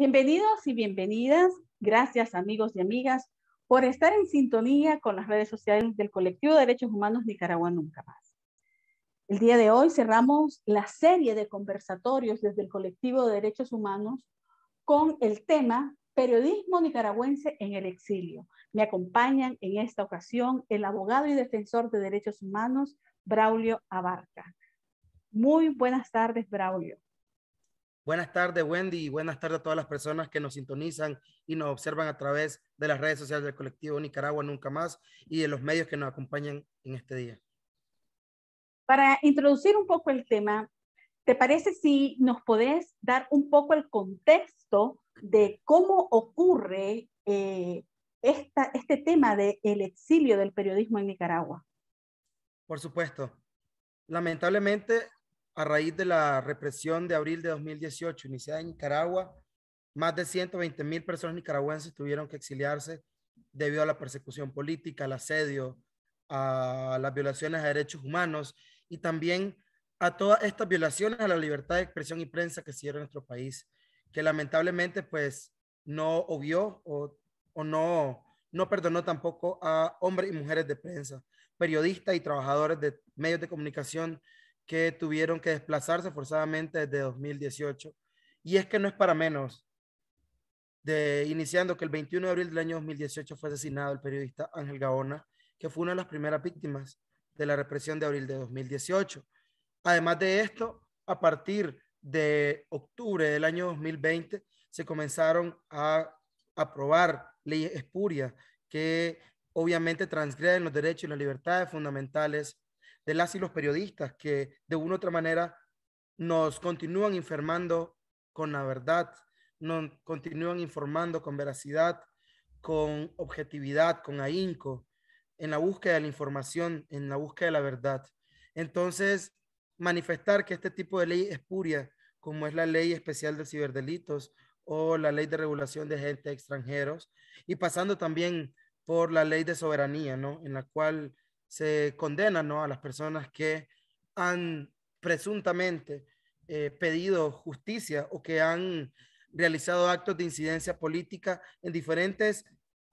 Bienvenidos y bienvenidas. Gracias amigos y amigas por estar en sintonía con las redes sociales del colectivo de derechos humanos Nicaragua Nunca Más. El día de hoy cerramos la serie de conversatorios desde el colectivo de derechos humanos con el tema Periodismo nicaragüense en el exilio. Me acompañan en esta ocasión el abogado y defensor de derechos humanos Braulio Abarca. Muy buenas tardes, Braulio. Buenas tardes, Wendy, y buenas tardes a todas las personas que nos sintonizan y nos observan a través de las redes sociales del colectivo Nicaragua Nunca Más y de los medios que nos acompañan en este día. Para introducir un poco el tema, ¿te parece si nos podés dar un poco el contexto de cómo ocurre eh, esta, este tema del el exilio del periodismo en Nicaragua? Por supuesto. Lamentablemente, a raíz de la represión de abril de 2018 iniciada en Nicaragua, más de 120 mil personas nicaragüenses tuvieron que exiliarse debido a la persecución política, al asedio, a las violaciones a derechos humanos y también a todas estas violaciones a la libertad de expresión y prensa que se nuestro país, que lamentablemente pues no obvió o, no, no perdonó tampoco a hombres y mujeres de prensa, periodistas y trabajadores de medios de comunicación que tuvieron que desplazarse forzadamente desde 2018. Y es que no es para menos. De, iniciando que el 21 de abril del año 2018 fue asesinado el periodista Ángel Gaona, que fue una de las primeras víctimas de la represión de abril de 2018. Además de esto, a partir de octubre del año 2020 se comenzaron a aprobar leyes espurias que obviamente transgreden los derechos y las libertades fundamentales de las y los periodistas que de una u otra manera nos continúan enfermando con la verdad, nos continúan informando con veracidad, con objetividad, con ahínco, en la búsqueda de la información, en la búsqueda de la verdad. Entonces, manifestar que este tipo de ley es espuria, como es la ley especial de ciberdelitos o la ley de regulación de gente extranjeros, y pasando también por la ley de soberanía, ¿no? En la cual se condena a las personas que han presuntamente eh, pedido justicia o que han realizado actos de incidencia política en diferentes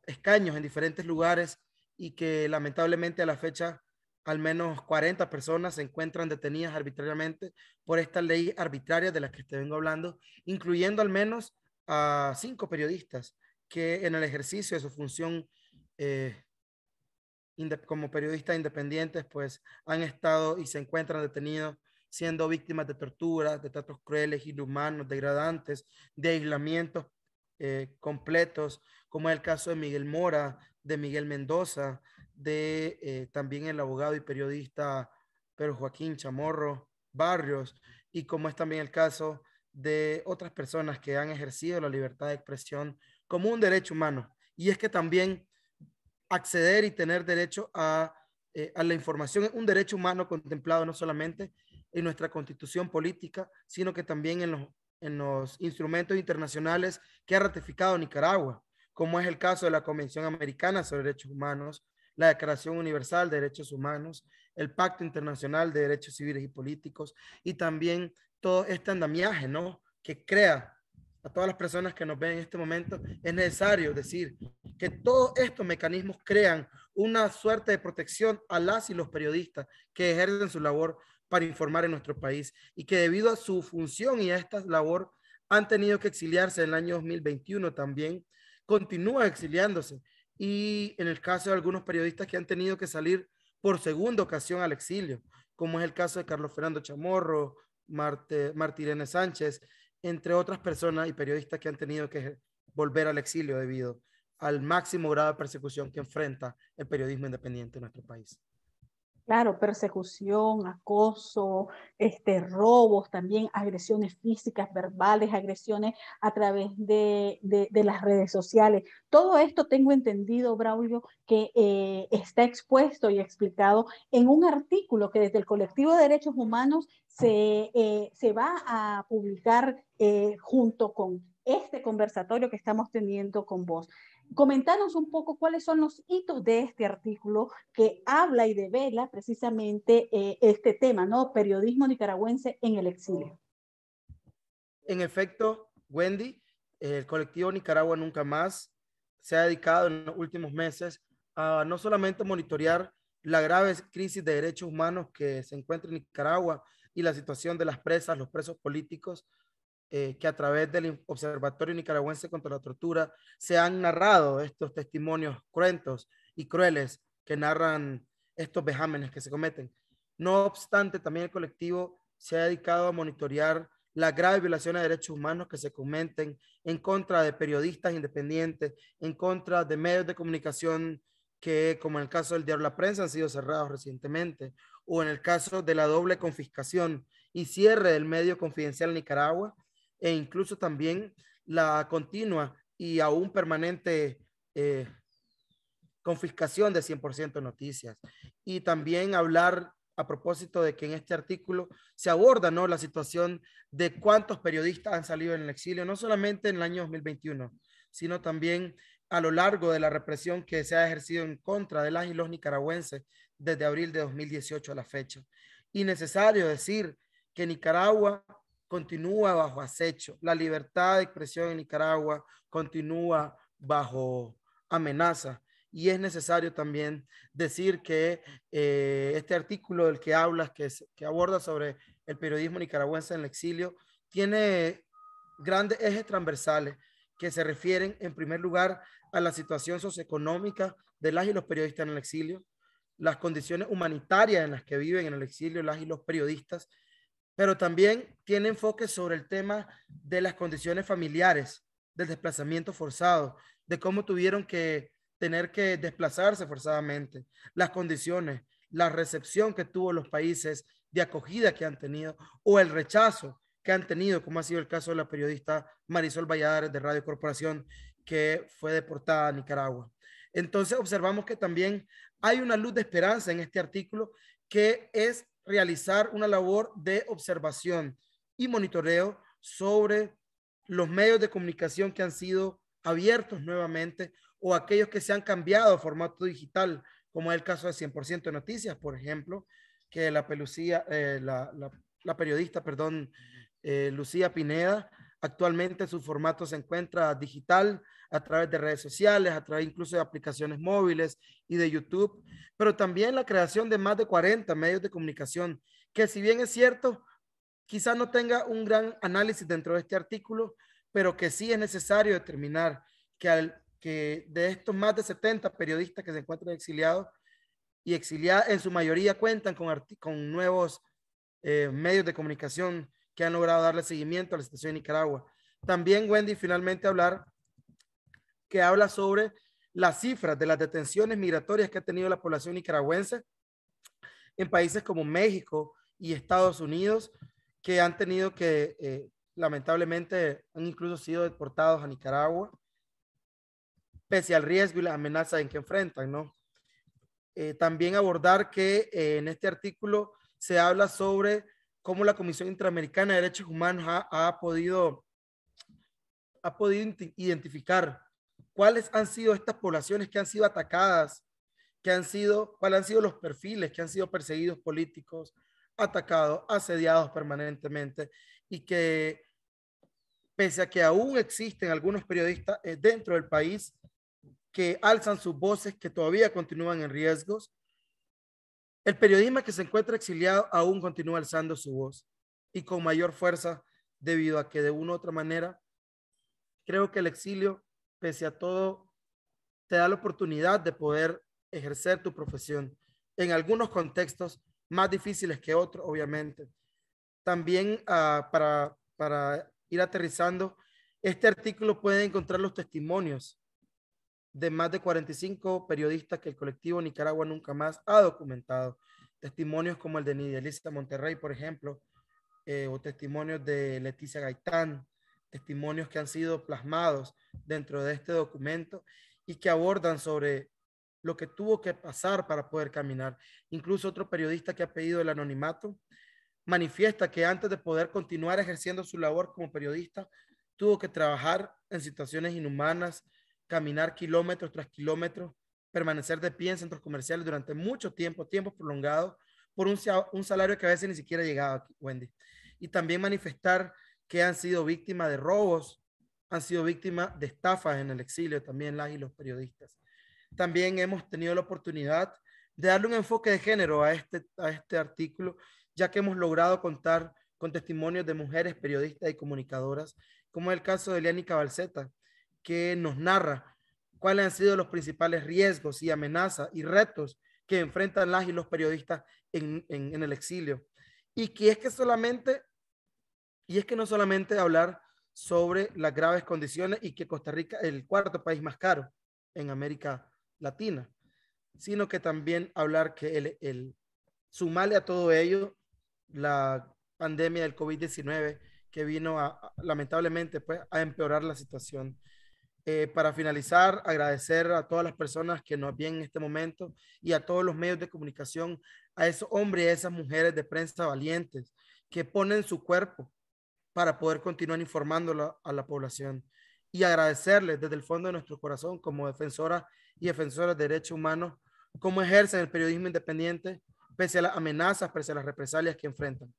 escaños, en diferentes lugares y que lamentablemente a la fecha al menos 40 personas se encuentran detenidas arbitrariamente por esta ley arbitraria de la que te vengo hablando, incluyendo al menos a cinco periodistas que en el ejercicio de su función eh, como periodistas independientes, pues han estado y se encuentran detenidos siendo víctimas de torturas, de tratos crueles, inhumanos, degradantes, de aislamientos eh, completos, como es el caso de Miguel Mora, de Miguel Mendoza, de eh, también el abogado y periodista Pedro Joaquín Chamorro Barrios, y como es también el caso de otras personas que han ejercido la libertad de expresión como un derecho humano. Y es que también acceder y tener derecho a, eh, la información. Es un derecho humano contemplado no solamente en nuestra constitución política, sino que también en los, en los instrumentos internacionales que ha ratificado Nicaragua, como es el caso de la Convención Americana sobre Derechos Humanos, la Declaración Universal de Derechos Humanos, el Pacto Internacional de Derechos Civiles y Políticos y también todo este andamiaje ¿no? que crea a todas las personas que nos ven en este momento, es necesario decir que todos estos mecanismos crean una suerte de protección a las y los periodistas que ejercen su labor para informar en nuestro país y que debido a su función y a esta labor han tenido que exiliarse en el año 2021 también, continúa exiliándose y en el caso de algunos periodistas que han tenido que salir por segunda ocasión al exilio, como es el caso de Carlos Fernando Chamorro, Marte, Martirene Sánchez entre otras personas y periodistas que han tenido que volver al exilio debido al máximo grado de persecución que enfrenta el periodismo independiente en nuestro país. Claro, persecución, acoso, este, robos, también agresiones físicas, verbales, agresiones a través de, las redes sociales. Todo esto tengo entendido, Braulio, que eh, está expuesto y explicado en un artículo que desde el colectivo de derechos humanos se, eh, va a publicar eh, junto con este conversatorio que estamos teniendo con vos. Comentanos un poco cuáles son los hitos de este artículo que habla y devela precisamente eh, este tema, ¿no? Periodismo nicaragüense en el exilio. En efecto, Wendy, el colectivo Nicaragua Nunca Más se ha dedicado en los últimos meses a no solamente monitorear la grave crisis de derechos humanos que se encuentra en Nicaragua y la situación de las presas, los presos políticos, eh, que a través del Observatorio Nicaragüense contra la Tortura se han narrado estos testimonios cruentos y crueles que narran estos vejámenes que se cometen. No obstante, también el colectivo se ha dedicado a monitorear la grave violación de derechos humanos que se cometen en contra de periodistas independientes, en contra de medios de comunicación que, como en el caso del diario La Prensa, han sido cerrados recientemente, o en el caso de la doble confiscación y cierre del medio confidencial Nicaragua, e incluso también la continua y aún permanente eh, confiscación de 100% noticias. Y también hablar a propósito de que en este artículo se aborda ¿no? la situación de cuántos periodistas han salido en el exilio, no solamente en el año 2021, sino también a lo largo de la represión que se ha ejercido en contra de las y los nicaragüenses desde abril de 2018 a la fecha. Y necesario decir que Nicaragua continúa bajo acecho. La libertad de expresión en Nicaragua continúa bajo amenaza. Y es necesario también decir que eh, este artículo del que hablas, que aborda sobre el periodismo nicaragüense en el exilio, tiene grandes ejes transversales que se refieren, en primer lugar, a la situación socioeconómica de las y los periodistas en el exilio, las condiciones humanitarias en las que viven en el exilio las y los periodistas, pero también tiene enfoque sobre el tema de las condiciones familiares, del desplazamiento forzado, de cómo tuvieron que tener que desplazarse forzadamente, las condiciones, la recepción que tuvo los países de acogida que han tenido o el rechazo que han tenido, como ha sido el caso de la periodista Marisol Valladares de Radio Corporación, que fue deportada a Nicaragua. Entonces observamos que también hay una luz de esperanza en este artículo que es realizar una labor de observación y monitoreo sobre los medios de comunicación que han sido abiertos nuevamente o aquellos que se han cambiado a formato digital, como es el caso de 100% Noticias, por ejemplo, que la, pelucía, eh, la, periodista perdón, eh, Lucía Pineda actualmente su formato se encuentra digital a través de redes sociales, a través incluso de aplicaciones móviles y de YouTube, pero también la creación de más de 40 medios de comunicación, que si bien es cierto, quizás no tenga un gran análisis dentro de este artículo, pero que sí es necesario determinar que, al, que de estos más de 70 periodistas que se encuentran exiliados y exiliados en su mayoría cuentan con, con nuevos eh, medios de comunicación que han logrado darle seguimiento a la situación de Nicaragua. También Wendy finalmente hablar que habla sobre las cifras de las detenciones migratorias que ha tenido la población nicaragüense en países como México y Estados Unidos, que han tenido que, eh, lamentablemente, han incluso sido deportados a Nicaragua, pese al riesgo y la amenaza en que enfrentan, ¿no? Eh, también abordar que eh, en este artículo se habla sobre cómo la Comisión Interamericana de Derechos Humanos ha, podido, ha podido identificar cuáles han sido estas poblaciones que han sido atacadas, que han sido, cuáles han sido los perfiles que han sido perseguidos políticos, atacados, asediados permanentemente y que pese a que aún existen algunos periodistas eh, dentro del país que alzan sus voces, que todavía continúan en riesgos, el periodismo que se encuentra exiliado aún continúa alzando su voz y con mayor fuerza debido a que de una u otra manera creo que el exilio pese a todo, te da la oportunidad de poder ejercer tu profesión en algunos contextos más difíciles que otros, obviamente. También ah, para, ir aterrizando, este artículo puede encontrar los testimonios de más de 45 periodistas que el colectivo Nicaragua Nunca Más ha documentado. Testimonios como el de Nidia Elisa Monterrey, por ejemplo, eh, o testimonios de Leticia Gaitán, testimonios que han sido plasmados dentro de este documento y que abordan sobre lo que tuvo que pasar para poder caminar. Incluso otro periodista que ha pedido el anonimato manifiesta que antes de poder continuar ejerciendo su labor como periodista, tuvo que trabajar en situaciones inhumanas, caminar kilómetros tras kilómetros, permanecer de pie en centros comerciales durante mucho tiempo, tiempo prolongado, por un, un salario que a veces ni siquiera llegaba, Wendy. Y también manifestar que han sido víctimas de robos, han sido víctimas de estafas en el exilio, también las y los periodistas. También hemos tenido la oportunidad de darle un enfoque de género a este, a este artículo, ya que hemos logrado contar con testimonios de mujeres periodistas y comunicadoras, como el caso de Eliani Cabalceta, que nos narra cuáles han sido los principales riesgos y amenazas y retos que enfrentan las y los periodistas en el exilio. Y que es que solamente y es que no solamente hablar sobre las graves condiciones y que Costa Rica es el cuarto país más caro en América Latina, sino que también hablar que el, el sumarle a todo ello la pandemia del COVID-19 que vino a, lamentablemente pues, a empeorar la situación. Eh, para finalizar, agradecer a todas las personas que nos vienen en este momento y a todos los medios de comunicación, a esos hombres y a esas mujeres de prensa valientes que ponen su cuerpo para poder continuar informando a la población y agradecerles desde el fondo de nuestro corazón como defensoras y defensoras de derechos humanos cómo ejercen el periodismo independiente pese a las amenazas, pese a las represalias que enfrentan.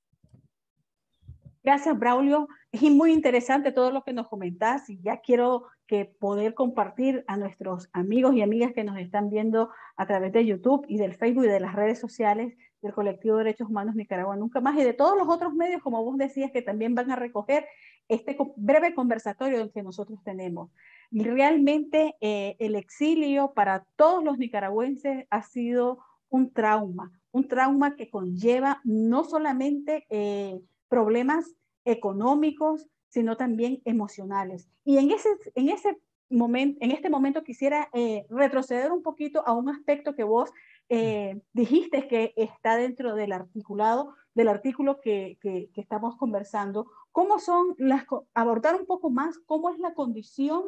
Gracias, Braulio. Es muy interesante todo lo que nos comentás y ya quiero que poder compartir a nuestros amigos y amigas que nos están viendo a través de YouTube y del Facebook y de las redes sociales del colectivo de derechos humanos Nicaragua Nunca Más y de todos los otros medios, como vos decías, que también van a recoger este breve conversatorio que nosotros tenemos. Realmente eh, el exilio para todos los nicaragüenses ha sido un trauma, un trauma que conlleva no solamente eh, problemas económicos, sino también emocionales. Y en ese, en ese momento, en este momento quisiera eh, retroceder un poquito a un aspecto que vos eh, dijiste que está dentro del articulado, del artículo que, estamos conversando. ¿Cómo son las, abordar un poco más cómo es la condición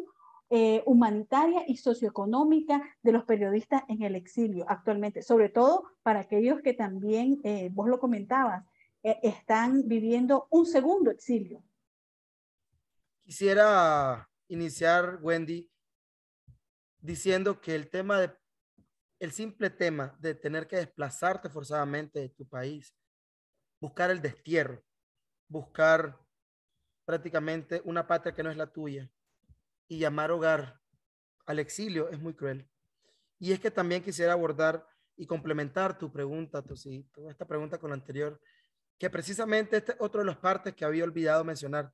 eh, humanitaria y socioeconómica de los periodistas en el exilio actualmente, sobre todo para aquellos que también, vos lo comentabas, están viviendo un segundo exilio. Quisiera iniciar, Wendy, diciendo que el tema de, el simple tema de tener que desplazarte forzadamente de tu país, buscar el destierro, buscar prácticamente una patria que no es la tuya y llamar hogar al exilio es muy cruel. Y es que también quisiera abordar y complementar tu pregunta, tu, sí, esta pregunta con la anterior, que precisamente este es otro de las partes que había olvidado mencionar,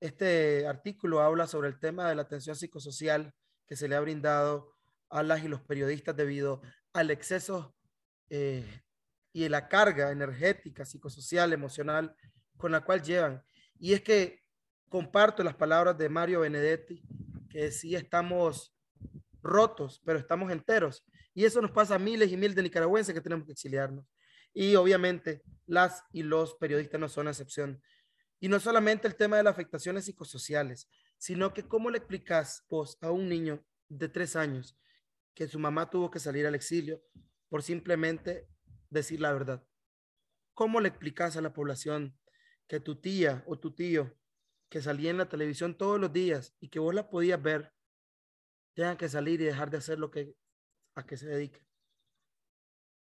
este artículo habla sobre el tema de la atención psicosocial que se le ha brindado a las y los periodistas debido al exceso eh, y la carga energética, psicosocial, emocional con la cual llevan. Y es que comparto las palabras de Mario Benedetti, que sí estamos rotos, pero estamos enteros. Y eso nos pasa a miles y miles de nicaragüenses que tenemos que exiliarnos. Y obviamente las y los periodistas no son excepción. Y no solamente el tema de las afectaciones psicosociales, sino que cómo le explicas vos a un niño de tres años que su mamá tuvo que salir al exilio por simplemente decir la verdad. ¿Cómo le explicas a la población que tu tía o tu tío que salía en la televisión todos los días y que vos la podías ver, tengan que salir y dejar de hacer lo que a que se dedica?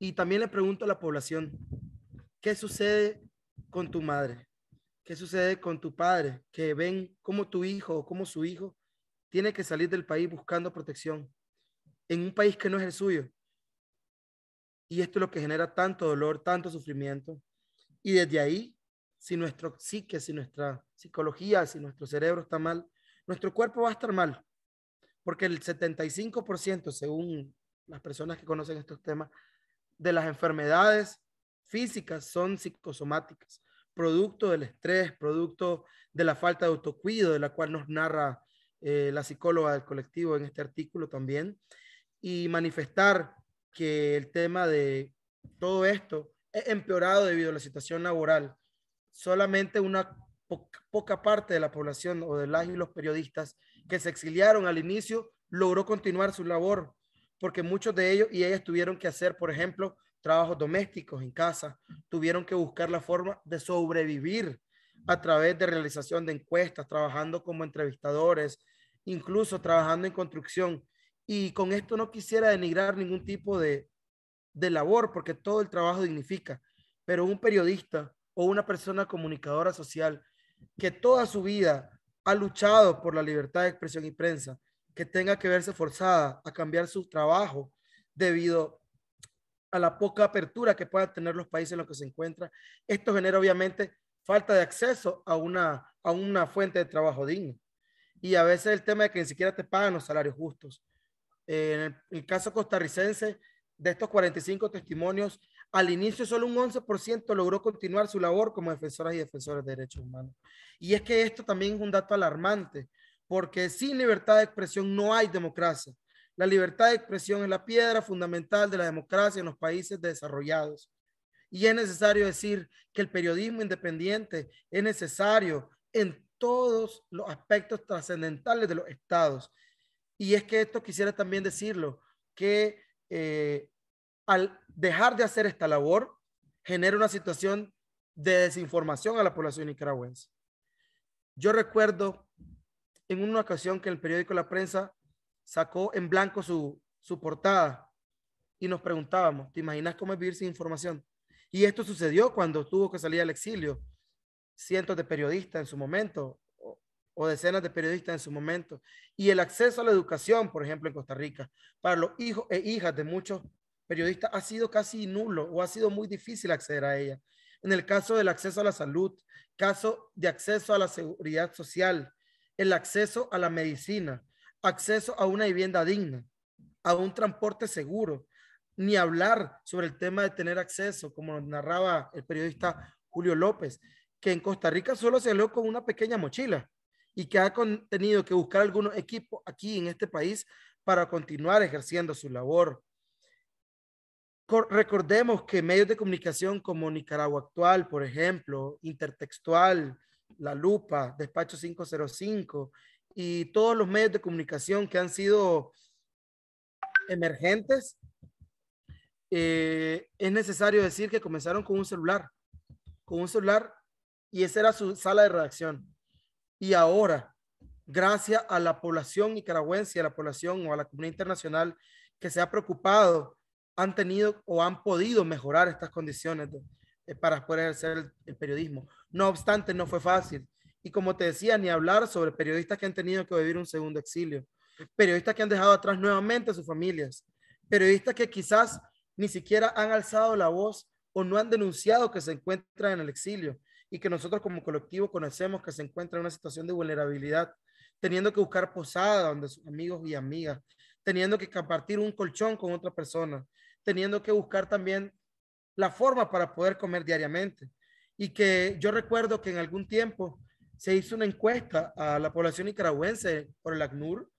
Y también le pregunto a la población, ¿qué sucede con tu madre? ¿Qué sucede con tu padre? Que ven cómo tu hijo o cómo su hijo tiene que salir del país buscando protección en un país que no es el suyo. Y esto es lo que genera tanto dolor, tanto sufrimiento. Y desde ahí, si nuestro psique, si nuestra psicología, si nuestro cerebro está mal, nuestro cuerpo va a estar mal. Porque el 75%, según las personas que conocen estos temas, de las enfermedades físicas son psicosomáticas producto del estrés, producto de la falta de autocuido, de la cual nos narra eh, la psicóloga del colectivo en este artículo también, y manifestar que el tema de todo esto es empeorado debido a la situación laboral. Solamente una poca, poca parte de la población o de las y los periodistas que se exiliaron al inicio logró continuar su labor, porque muchos de ellos y ellas tuvieron que hacer, por ejemplo, trabajos domésticos en casa, tuvieron que buscar la forma de sobrevivir a través de realización de encuestas, trabajando como entrevistadores, incluso trabajando en construcción. Y con esto no quisiera denigrar ningún tipo de, labor, porque todo el trabajo dignifica, pero un periodista o una persona comunicadora social que toda su vida ha luchado por la libertad de expresión y prensa, que tenga que verse forzada a cambiar su trabajo debido a a la poca apertura que puedan tener los países en los que se encuentran. Esto genera obviamente falta de acceso a una, a una fuente de trabajo digno Y a veces el tema de que ni siquiera te pagan los salarios justos. en, el, en el, caso costarricense, de estos 45 testimonios, al inicio solo un 11% logró continuar su labor como defensoras y defensores de derechos humanos. Y es que esto también es un dato alarmante, porque sin libertad de expresión no hay democracia. La libertad de expresión es la piedra fundamental de la democracia en los países desarrollados. Y es necesario decir que el periodismo independiente es necesario en todos los aspectos trascendentales de los estados. Y es que esto quisiera también decirlo, que eh, al dejar de hacer esta labor, genera una situación de desinformación a la población nicaragüense. Yo recuerdo en una ocasión que el periódico La Prensa sacó en blanco su, portada y nos preguntábamos, ¿te imaginas cómo es vivir sin información? Y esto sucedió cuando tuvo que salir al exilio. Cientos de periodistas en su momento, o decenas de periodistas en su momento, y el acceso a la educación, por ejemplo, en Costa Rica, para los hijos e hijas de muchos periodistas ha sido casi nulo o ha sido muy difícil acceder a ella. En el caso del acceso a la salud, caso de acceso a la seguridad social, el acceso a la medicina, acceso a una vivienda digna, a un transporte seguro, ni hablar sobre el tema de tener acceso, como narraba el periodista Julio López, que en Costa Rica solo se lo con una pequeña mochila y que ha tenido que buscar algunos equipos aquí en este país para continuar ejerciendo su labor. Recordemos que medios de comunicación como Nicaragua Actual, por ejemplo, Intertextual, La Lupa, Despacho 505 y todos los medios de comunicación que han sido emergentes, eh, es necesario decir que comenzaron con un celular, con un celular, y esa era su sala de redacción. Y ahora, gracias a la población nicaragüense, a la población o a la comunidad internacional que se ha preocupado, han tenido o han podido mejorar estas condiciones eh, para poder hacer el periodismo. No obstante, no fue fácil. Y como te decía, ni hablar sobre periodistas que han tenido que vivir un segundo exilio, periodistas que han dejado atrás nuevamente a sus familias, periodistas que quizás ni siquiera han alzado la voz o no han denunciado que se encuentran en el exilio y que nosotros como colectivo conocemos que se encuentran en una situación de vulnerabilidad, teniendo que buscar posada donde sus amigos y amigas, teniendo que compartir un colchón con otra persona, teniendo que buscar también la forma para poder comer diariamente. Y que yo recuerdo que en algún tiempo se hizo una encuesta a la población nicaragüense por el ACNUR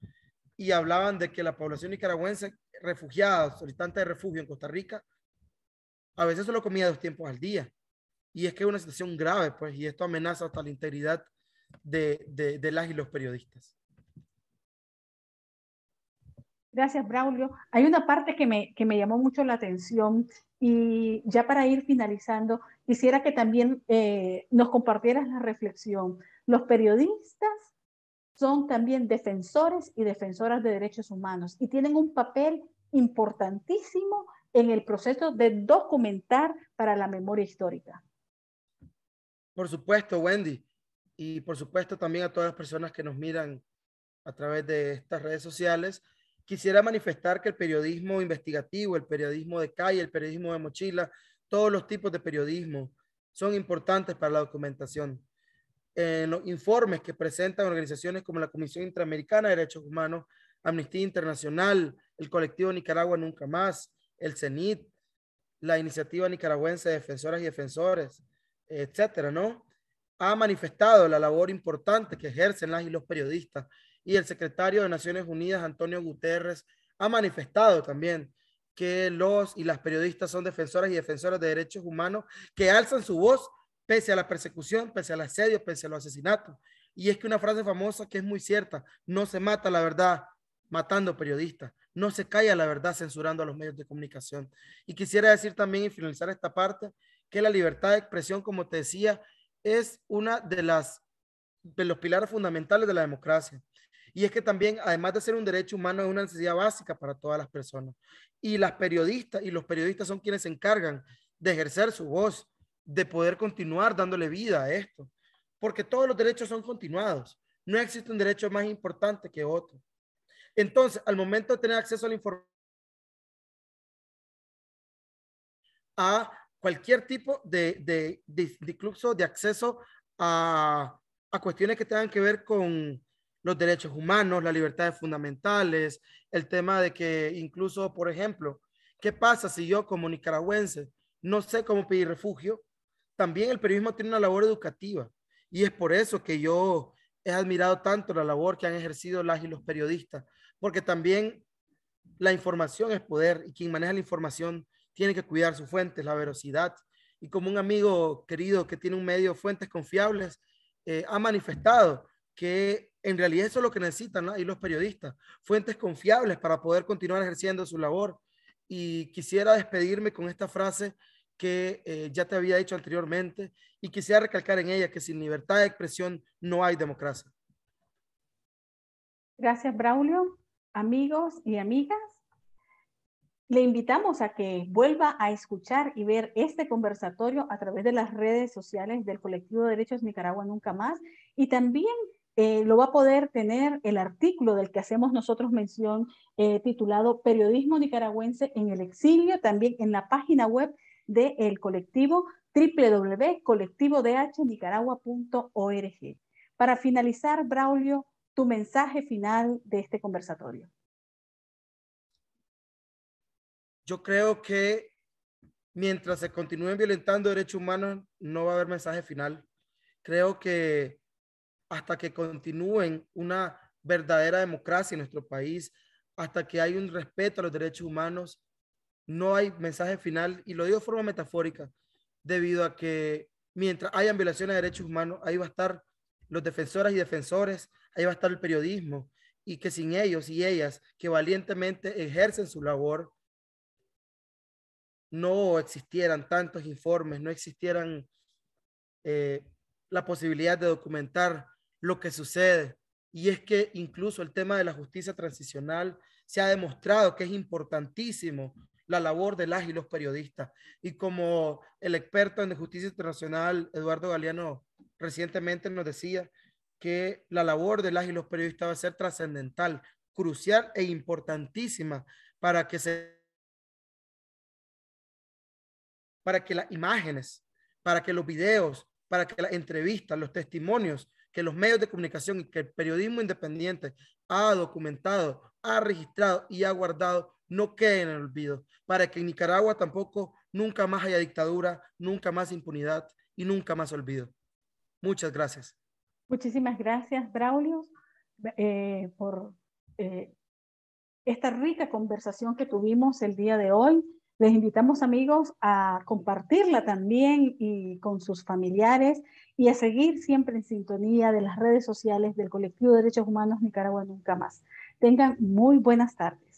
y hablaban de que la población nicaragüense refugiada, solicitante de refugio en Costa Rica, a veces solo comía dos tiempos al día. Y es que es una situación grave, pues, y esto amenaza hasta la integridad de, de las y los periodistas. Gracias, Braulio. Hay una parte que me, que me llamó mucho la atención y ya para ir finalizando, quisiera que también eh, nos compartieras la reflexión. Los periodistas son también defensores y defensoras de derechos humanos y tienen un papel importantísimo en el proceso de documentar para la memoria histórica. Por supuesto, Wendy, y por supuesto también a todas las personas que nos miran a través de estas redes sociales quisiera manifestar que el periodismo investigativo, el periodismo de calle, el periodismo de mochila, todos los tipos de periodismo son importantes para la documentación. los informes que presentan organizaciones como la Comisión Interamericana de Derechos Humanos, Amnistía Internacional, el colectivo Nicaragua Nunca Más, el CENIT, la iniciativa nicaragüense de defensoras y defensores, etcétera, ¿no? Ha manifestado la labor importante que ejercen las y los periodistas y el secretario de Naciones Unidas, Antonio Guterres, ha manifestado también que los y las periodistas son defensoras y defensoras de derechos humanos que alzan su voz pese a la persecución, pese al asedio, pese a los asesinatos. Y es que una frase famosa que es muy cierta, no se mata la verdad matando periodistas, no se calla la verdad censurando a los medios de comunicación. Y quisiera decir también y finalizar esta parte que la libertad de expresión, como te decía, es una de las de los pilares fundamentales de la democracia. Y es que también, además de ser un derecho humano, es una necesidad básica para todas las personas. Y las periodistas y los periodistas son quienes se encargan de ejercer su voz, de poder continuar dándole vida a esto, porque todos los derechos son continuados. No existe un derecho más importante que otro. Entonces, al momento de tener acceso a la información, a cualquier tipo de, de, de, incluso de acceso a, a cuestiones que tengan que ver con, los derechos humanos, las libertades fundamentales, el tema de que incluso, por ejemplo, ¿qué pasa si yo como nicaragüense no sé cómo pedir refugio? También el periodismo tiene una labor educativa y es por eso que yo he admirado tanto la labor que han ejercido las y los periodistas, porque también la información es poder y quien maneja la información tiene que cuidar sus fuentes, la veracidad. Y como un amigo querido que tiene un medio fuentes confiables, eh, ha manifestado que en realidad eso es lo que necesitan ahí los periodistas, fuentes confiables para poder continuar ejerciendo su labor. Y quisiera despedirme con esta frase que eh, ya te había dicho anteriormente y quisiera recalcar en ella que sin libertad de expresión no hay democracia. Gracias, Braulio. Amigos y amigas, le invitamos a que vuelva a escuchar y ver este conversatorio a través de las redes sociales del colectivo de Derechos Nicaragua Nunca Más y también eh, lo va a poder tener el artículo del que hacemos nosotros mención eh, titulado Periodismo nicaragüense en el exilio, también en la página web del el colectivo www.colectivodhnicaragua.org. Para finalizar, Braulio, tu mensaje final de este conversatorio. Yo creo que mientras se continúen violentando derechos humanos, no va a haber mensaje final. Creo que hasta que continúen una verdadera democracia en nuestro país, hasta que hay un respeto a los derechos humanos, no hay mensaje final, y lo digo de forma metafórica, debido a que mientras hayan violaciones de derechos humanos, ahí va a estar los defensoras y defensores, ahí va a estar el periodismo, y que sin ellos y ellas que valientemente ejercen su labor, no existieran tantos informes, no existieran eh, la posibilidad de documentar lo que sucede. Y es que incluso el tema de la justicia transicional se ha demostrado que es importantísimo la labor de las y los periodistas. Y como el experto en justicia internacional, Eduardo Galeano, recientemente nos decía que la labor de las y los periodistas va a ser trascendental, crucial e importantísima para que se para que las imágenes, para que los videos, para que las entrevistas, los testimonios que los medios de comunicación y que el periodismo independiente ha documentado, ha registrado y ha guardado no quede en el olvido, para que en Nicaragua tampoco nunca más haya dictadura, nunca más impunidad y nunca más olvido. Muchas gracias. Muchísimas gracias, Braulio, eh, por eh, esta rica conversación que tuvimos el día de hoy. Les invitamos amigos a compartirla también y con sus familiares y a seguir siempre en sintonía de las redes sociales del Colectivo de Derechos Humanos Nicaragua Nunca Más. Tengan muy buenas tardes.